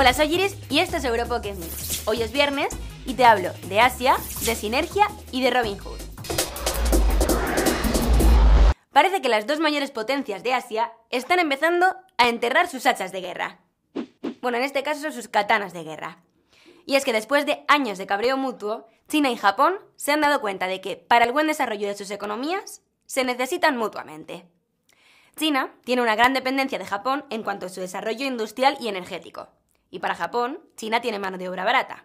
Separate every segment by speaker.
Speaker 1: Hola, soy Iris y esto es Europa que es Hoy es viernes y te hablo de Asia, de Sinergia y de Robin Hood. Parece que las dos mayores potencias de Asia están empezando a enterrar sus hachas de guerra. Bueno, en este caso son sus katanas de guerra. Y es que después de años de cabreo mutuo, China y Japón se han dado cuenta de que para el buen desarrollo de sus economías se necesitan mutuamente. China tiene una gran dependencia de Japón en cuanto a su desarrollo industrial y energético, y para Japón, China tiene mano de obra barata.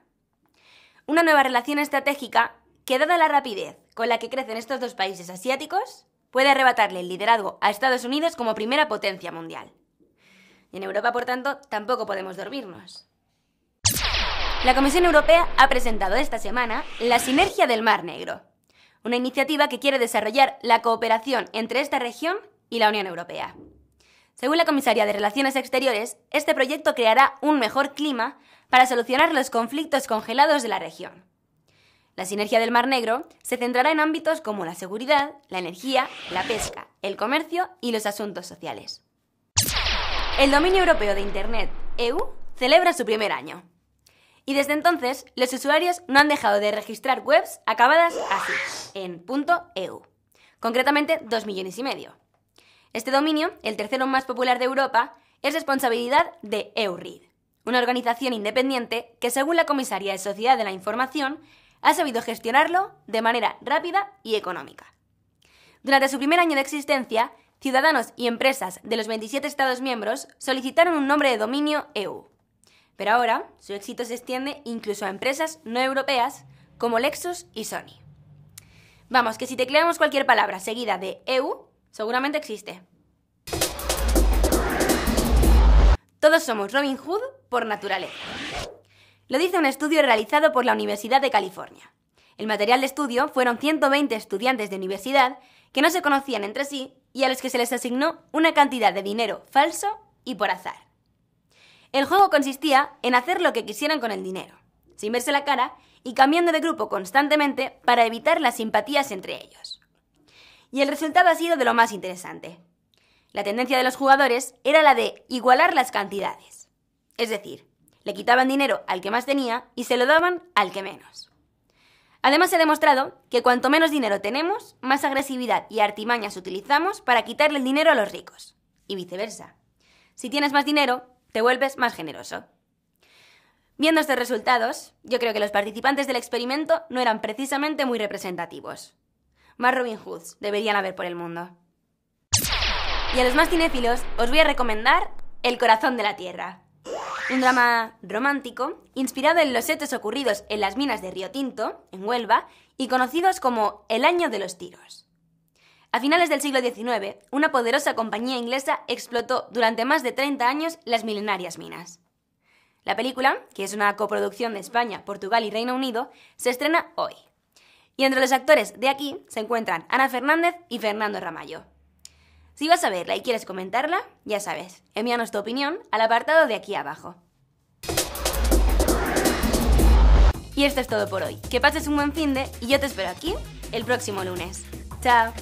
Speaker 1: Una nueva relación estratégica que, dada la rapidez con la que crecen estos dos países asiáticos, puede arrebatarle el liderazgo a Estados Unidos como primera potencia mundial. Y en Europa, por tanto, tampoco podemos dormirnos. La Comisión Europea ha presentado esta semana la Sinergia del Mar Negro, una iniciativa que quiere desarrollar la cooperación entre esta región y la Unión Europea. Según la Comisaría de Relaciones Exteriores, este proyecto creará un mejor clima para solucionar los conflictos congelados de la región. La sinergia del Mar Negro se centrará en ámbitos como la seguridad, la energía, la pesca, el comercio y los asuntos sociales. El dominio europeo de Internet, EU, celebra su primer año. Y desde entonces, los usuarios no han dejado de registrar webs acabadas así, en .eu, concretamente dos millones y medio. Este dominio, el tercero más popular de Europa, es responsabilidad de EURID, una organización independiente que, según la Comisaría de Sociedad de la Información, ha sabido gestionarlo de manera rápida y económica. Durante su primer año de existencia, ciudadanos y empresas de los 27 Estados miembros solicitaron un nombre de dominio EU. Pero ahora, su éxito se extiende incluso a empresas no europeas como Lexus y Sony. Vamos, que si tecleamos cualquier palabra seguida de EU, Seguramente existe. Todos somos Robin Hood por naturaleza. Lo dice un estudio realizado por la Universidad de California. El material de estudio fueron 120 estudiantes de universidad que no se conocían entre sí y a los que se les asignó una cantidad de dinero falso y por azar. El juego consistía en hacer lo que quisieran con el dinero, sin verse la cara y cambiando de grupo constantemente para evitar las simpatías entre ellos y el resultado ha sido de lo más interesante. La tendencia de los jugadores era la de igualar las cantidades. Es decir, le quitaban dinero al que más tenía y se lo daban al que menos. Además, se ha demostrado que cuanto menos dinero tenemos, más agresividad y artimañas utilizamos para quitarle el dinero a los ricos. Y viceversa. Si tienes más dinero, te vuelves más generoso. Viendo estos resultados, yo creo que los participantes del experimento no eran precisamente muy representativos. Más Robin Hoods deberían haber por el mundo. Y a los más cinéfilos os voy a recomendar El corazón de la Tierra. Un drama romántico inspirado en los hechos ocurridos en las minas de Río Tinto, en Huelva, y conocidos como El Año de los Tiros. A finales del siglo XIX, una poderosa compañía inglesa explotó durante más de 30 años las milenarias minas. La película, que es una coproducción de España, Portugal y Reino Unido, se estrena hoy, y entre los actores de aquí se encuentran Ana Fernández y Fernando Ramallo. Si vas a verla y quieres comentarla, ya sabes, envíanos tu opinión al apartado de aquí abajo. Y esto es todo por hoy. Que pases un buen fin de y yo te espero aquí el próximo lunes. Chao.